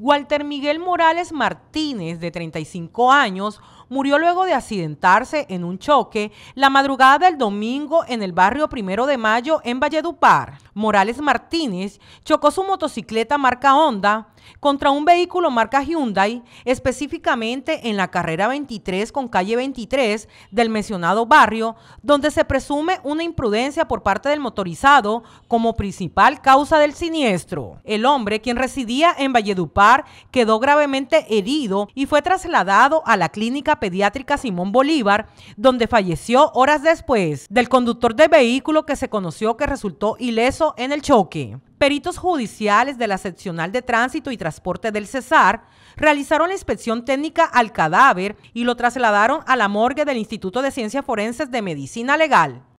Walter Miguel Morales Martínez, de 35 años, murió luego de accidentarse en un choque la madrugada del domingo en el barrio Primero de Mayo en Valledupar. Morales Martínez chocó su motocicleta marca Honda contra un vehículo marca Hyundai, específicamente en la carrera 23 con calle 23 del mencionado barrio, donde se presume una imprudencia por parte del motorizado como principal causa del siniestro. El hombre, quien residía en Valledupar, quedó gravemente herido y fue trasladado a la clínica pediátrica Simón Bolívar, donde falleció horas después. Del conductor del vehículo que se conoció que resultó ileso en el choque. Peritos judiciales de la seccional de tránsito y transporte del Cesar realizaron la inspección técnica al cadáver y lo trasladaron a la morgue del Instituto de Ciencias Forenses de Medicina Legal.